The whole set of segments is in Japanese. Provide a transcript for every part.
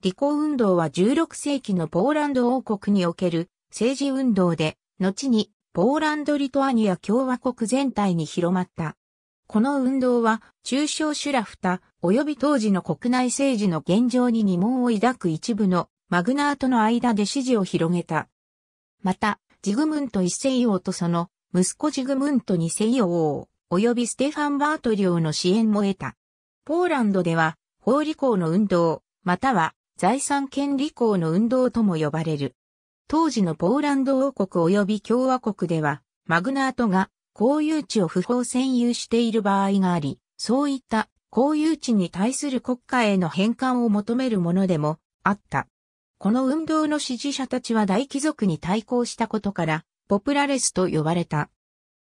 理工運動は16世紀のポーランド王国における政治運動で、後にポーランド・リトアニア共和国全体に広まった。この運動は中小シュラフタ及び当時の国内政治の現状に疑問を抱く一部のマグナートの間で支持を広げた。また、ジグムント一世王とその息子ジグムント二世王及びステファン・バート領の支援も得た。ポーランドでは法理工の運動、または財産権利項の運動とも呼ばれる。当時のポーランド王国及び共和国では、マグナートが公有地を不法占有している場合があり、そういった公有地に対する国家への返還を求めるものでもあった。この運動の支持者たちは大貴族に対抗したことから、ポプラレスと呼ばれた。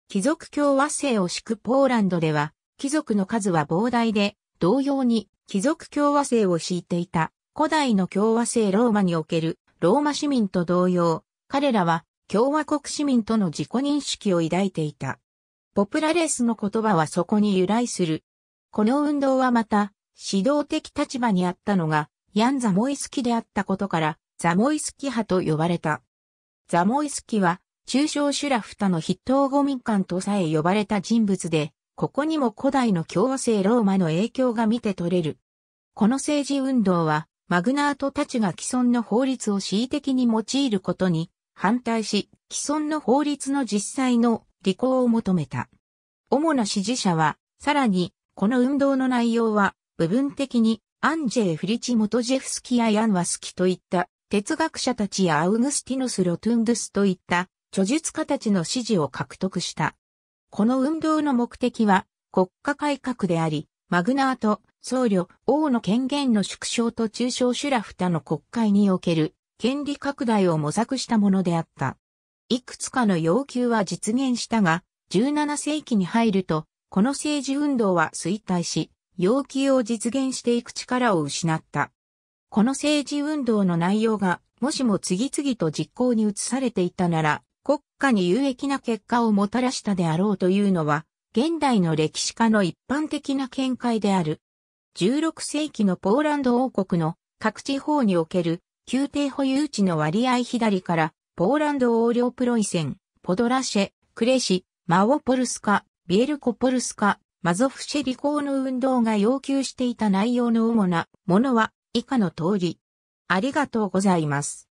貴族共和制を敷くポーランドでは、貴族の数は膨大で、同様に貴族共和制を敷いていた古代の共和制ローマにおけるローマ市民と同様、彼らは共和国市民との自己認識を抱いていた。ポプラレスの言葉はそこに由来する。この運動はまた、指導的立場にあったのが、ヤン・ザモイスキであったことから、ザモイスキ派と呼ばれた。ザモイスキは、中小シュラフタの筆頭五民間とさえ呼ばれた人物で、ここにも古代の共和制ローマの影響が見て取れる。この政治運動は、マグナートたちが既存の法律を恣意的に用いることに反対し、既存の法律の実際の履行を求めた。主な支持者は、さらに、この運動の内容は、部分的に、アンジェイ・フリチ・モトジェフスキやヤンワスキといった哲学者たちやアウグスティノス・ロトゥンドゥスといった著述家たちの支持を獲得した。この運動の目的は国家改革であり、マグナート、僧侶、王の権限の縮小と中小シュラフタの国会における権利拡大を模索したものであった。いくつかの要求は実現したが、17世紀に入ると、この政治運動は衰退し、要求を実現していく力を失った。この政治運動の内容が、もしも次々と実行に移されていたなら、国家に有益な結果をもたらしたであろうというのは、現代の歴史家の一般的な見解である。16世紀のポーランド王国の各地方における宮廷保有地の割合左から、ポーランド王領プロイセン、ポドラシェ、クレシ、マオポルスカ、ビエルコポルスカ、マゾフシェリコーの運動が要求していた内容の主なものは以下の通り。ありがとうございます。